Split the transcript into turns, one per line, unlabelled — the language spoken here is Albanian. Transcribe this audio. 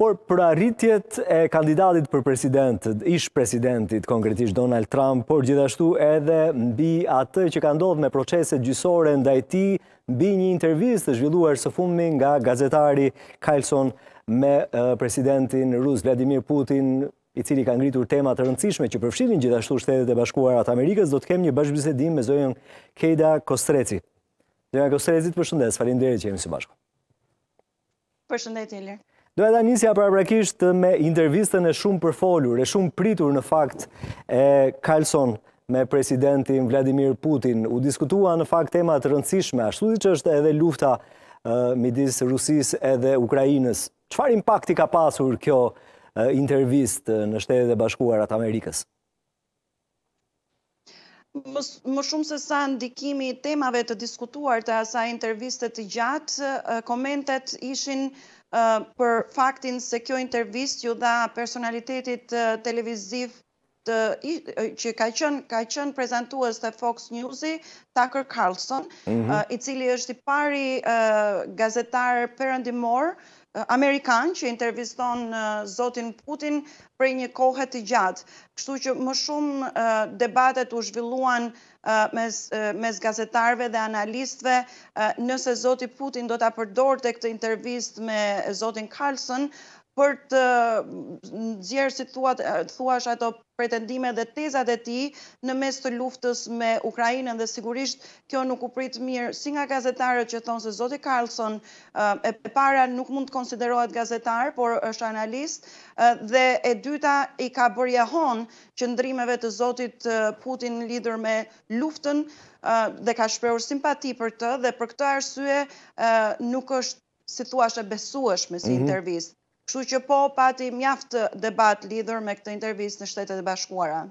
Por, për arritjet e kandidatit për presidentit, ish presidentit, konkretisht Donald Trump, por gjithashtu edhe mbi atë që ka ndodhë me proceset gjysore nda e mbi një intervjist të zhvilluar së fundmi nga gazetari Kajlson me presidentin Rus Vladimir Putin, i cili ka ngritur temat të rëndësishme që përfshinin gjithashtu shtetet e bashkuarat Amerikës, do të kem një bashkëbisedim me zojën Kejda Kostreci. Zojën Kostreci të përshëndes, falim dhe që jemi së bashku.
Përshëndet e lirë.
Do edhe njësja praprakisht me intervistën e shumë përfolur, e shumë pritur në fakt e Carlson me presidentin Vladimir Putin. U diskutua në fakt temat rëndësishme, ashtu di që është edhe lufta midis Rusis edhe Ukrajinës. Qëfar impakti ka pasur kjo intervistë në shtetet e bashkuarat Amerikës?
më shumë se sa ndikimi temave të diskutuar të asa interviste të gjatë, komentet ishin për faktin se kjo intervist ju dha personalitetit televiziv që ka qënë prezentuës të Fox News-i, Tucker Carlson, mhm. i cili është i pari gazetar përëndimor, Amerikan që intervjiston Zotin Putin për një kohët të gjatë. Kështu që më shumë debatet u zhvilluan mes gazetarve dhe analistve nëse Zotin Putin do të apërdor të këtë intervjist me Zotin Carlson, për të mm, nxjerrë si thua thuash ato pretendime dhe tezat e tij në mes të luftës me Ukrainën dhe sigurisht kjo nuk u prit mirë si nga gazetarët që thonë se zoti Carlson uh, e para nuk mund të konsiderohet gazetar, por është analist uh, dhe e dyta i ka bërë jahon që ndrimeve të zotit uh, Putin lidhur me luftën dhe ka shprehur simpati për të dhe për këtë arsye nuk është si thuash e me si mhm. intervistë. Kështu që po pati mjaftë debat lidhur me këtë intervistë në shtetet e bashkuara.